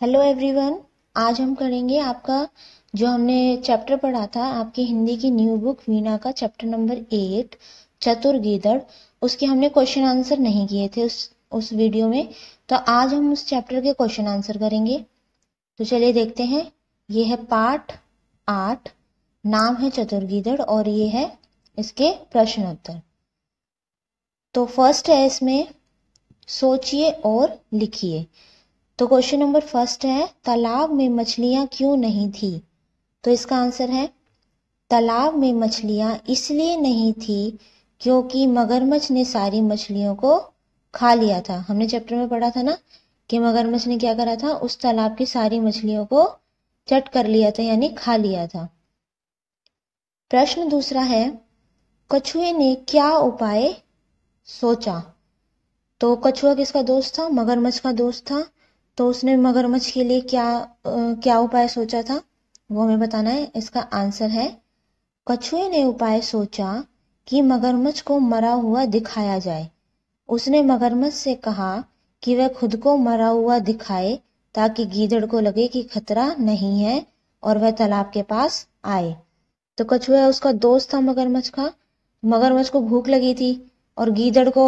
hello everyone आज हम करेंगे आपका जो हमने चैप्टर पढ़ा था आपकी हिंदी की न्यू बुक वीणा का चैप्टर नंबर एट चतुर गीदड़ उसके हमने क्वेश्चन आंसर नहीं किए थे उस उस वीडियो में तो आज हम उस चैप्टर के क्वेश्चन आंसर करेंगे तो चलिए देखते हैं ये है पार्ट आठ नाम है चतुर गीदड़ और ये है इसके प्रश्नोत्तर तो फर्स्ट है इसमें सोचिए और लिखिए तो क्वेश्चन नंबर फर्स्ट है तालाब में मछलियां क्यों नहीं थी तो इसका आंसर है तालाब में मछलियां इसलिए नहीं थी क्योंकि मगरमच्छ ने सारी मछलियों को खा लिया था हमने चैप्टर में पढ़ा था ना कि मगरमच्छ ने क्या करा था उस तालाब की सारी मछलियों को चट कर लिया था यानी खा लिया था प्रश्न दूसरा है कछुए ने क्या उपाय सोचा तो कछुआ किसका दोस्त था मगरमच्छ का दोस्त था तो उसने मगरमच्छ के लिए क्या आ, क्या उपाय सोचा था वो हमें बताना है इसका आंसर है कछुए ने उपाय सोचा कि मगरमच्छ को मरा हुआ दिखाया जाए उसने मगरमच्छ से कहा कि वह खुद को मरा हुआ दिखाए ताकि गीदड़ को लगे कि खतरा नहीं है और वह तालाब के पास आए तो कछुआ उसका दोस्त था मगरमच्छ का मगरमच्छ को भूख लगी थी और गीदड़ को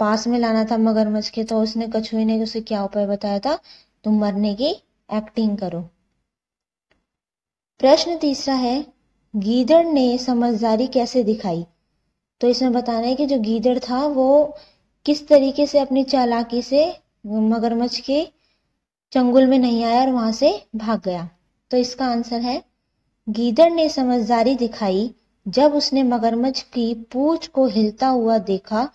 पास में लाना था मगरमच्छ के तो उसने कछुए ने उसे क्या उपाय बताया था तुम मरने की एक्टिंग करो प्रश्न तीसरा है गीदड़ ने समझदारी कैसे दिखाई तो इसमें बताना है कि जो गीदड़ था वो किस तरीके से अपनी चालाकी से मगरमच्छ के चंगुल में नहीं आया और वहां से भाग गया तो इसका आंसर है गीदड़ ने समझदारी दिखाई जब उसने मगरमच्छ की पूछ को हिलता हुआ देखा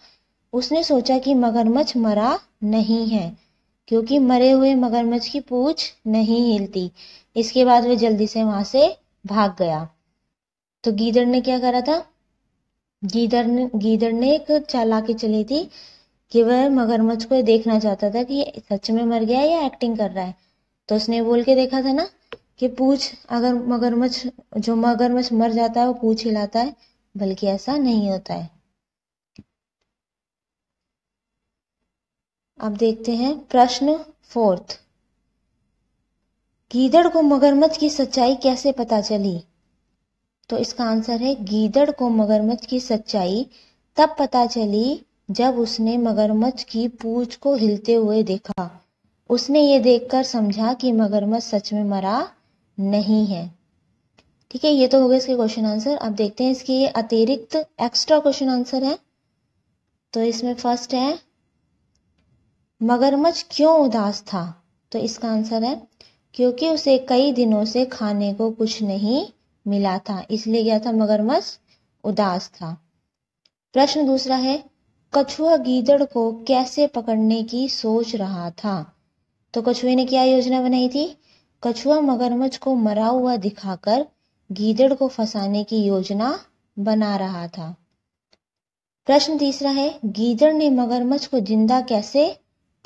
उसने सोचा कि मगरमच्छ मरा नहीं है क्योंकि मरे हुए मगरमच्छ की पूछ नहीं हिलती इसके बाद वह जल्दी से वहां से भाग गया तो गीदड़ ने क्या करा था गीदड़ ने गीदड़ ने एक चालाकी चली थी कि वह मगरमच्छ को देखना चाहता था कि सच में मर गया या एक्टिंग कर रहा है तो उसने बोल के देखा था ना कि पूछ अगर मगरमच्छ जो मगरमच्छ मर जाता है वो पूछ हिलाता है बल्कि ऐसा नहीं होता है अब देखते हैं प्रश्न फोर्थ गीदड़ को मगरमच्छ की सच्चाई कैसे पता चली तो इसका आंसर है गीदड़ को मगरमच्छ की सच्चाई तब पता चली जब उसने मगरमच्छ की पूछ को हिलते हुए देखा उसने ये देखकर समझा कि मगरमच्छ सच में मरा नहीं है ठीक है ये तो हो गए इसके क्वेश्चन आंसर अब देखते हैं इसके अतिरिक्त एक्स्ट्रा क्वेश्चन आंसर है तो इसमें फर्स्ट है मगरमच्छ क्यों उदास था तो इसका आंसर है क्योंकि उसे कई दिनों से खाने को कुछ नहीं मिला था इसलिए गया था मगरमच्छ उदास था प्रश्न दूसरा है कछुआ गीदड़ को कैसे पकड़ने की सोच रहा था तो कछुए ने क्या योजना बनाई थी कछुआ मगरमच्छ को मरा हुआ दिखाकर गीदड़ को फंसाने की योजना बना रहा था प्रश्न तीसरा है गीदड़ ने मगरमच्छ को जिंदा कैसे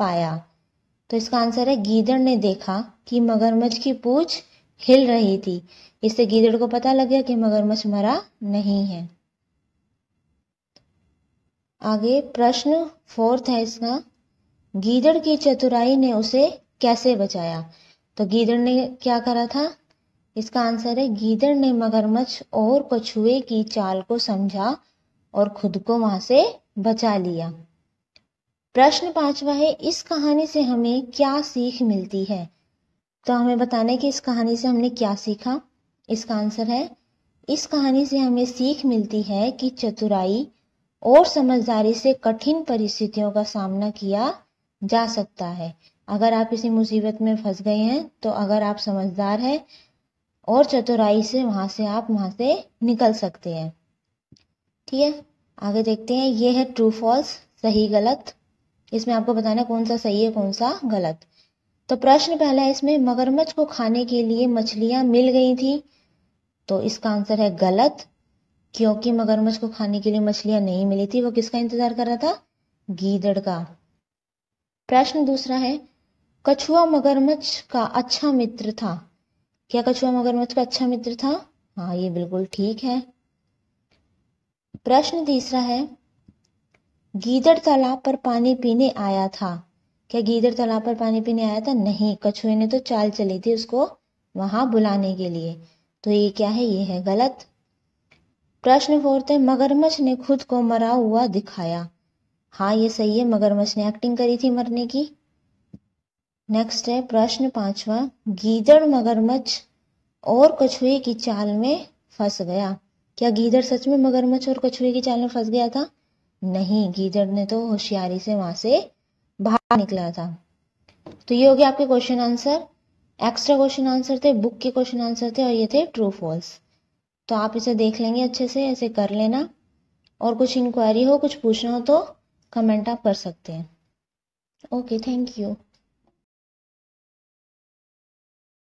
पाया तो इसका आंसर है गीदड़ ने देखा कि मगरमच्छ की पूछ हिल रही थी इससे गीदड़ को पता लग गया कि मगरमच्छ मरा नहीं है आगे प्रश्न फोर्थ है इसका गीदड़ की चतुराई ने उसे कैसे बचाया तो गीदड़ ने क्या करा था इसका आंसर है गीदड़ ने मगरमच्छ और कछुए की चाल को समझा और खुद को वहां से बचा लिया प्रश्न पांचवा है इस कहानी से हमें क्या सीख मिलती है तो हमें बताने कि इस कहानी से हमने क्या सीखा इसका आंसर है इस कहानी से हमें सीख मिलती है कि चतुराई और समझदारी से कठिन परिस्थितियों का सामना किया जा सकता है अगर आप किसी मुसीबत में फंस गए हैं तो अगर आप समझदार हैं और चतुराई से वहां से आप वहां से निकल सकते हैं ठीक है आगे देखते हैं ये है ट्रू फॉल्स सही गलत इसमें आपको बताना कौन सा सही है कौन सा गलत तो प्रश्न पहला है इसमें मगरमच्छ को खाने के लिए मछलियां मिल गई थी तो इसका आंसर है गलत क्योंकि मगरमच्छ को खाने के लिए मछलियां नहीं मिली थी वो किसका इंतजार कर रहा था गीदड़ का प्रश्न दूसरा है कछुआ मगरमच्छ का अच्छा मित्र था क्या कछुआ मगरमच्छ का अच्छा मित्र था हाँ ये बिल्कुल ठीक है प्रश्न तीसरा है गीदड़ तालाब पर पानी पीने आया था क्या गीदड़ तालाब पर पानी पीने आया था नहीं कछुए ने तो चाल चली थी उसको वहां बुलाने के लिए तो ये क्या है ये है गलत प्रश्न फोर्थ है मगरमच्छ ने खुद को मरा हुआ दिखाया हाँ ये सही है मगरमच्छ ने एक्टिंग करी थी मरने की नेक्स्ट है प्रश्न पांचवा गीदड़ मगरमच्छ और कछुए की चाल में फंस गया क्या गीदड़ सच में मगरमच्छ और कछुए की चाल में फंस गया था नहीं गीदड़ ने तो होशियारी से वहां से बाहर निकला था तो ये हो गया आपके question answer extra question answer थे बुक के क्वेश्चन आंसर थे और ये थे ट्रू फॉल्स तो आप इसे देख लेंगे अच्छे से ऐसे कर लेना और कुछ इंक्वायरी हो कुछ पूछना हो तो कमेंट आप कर सकते हैं ओके थैंक यू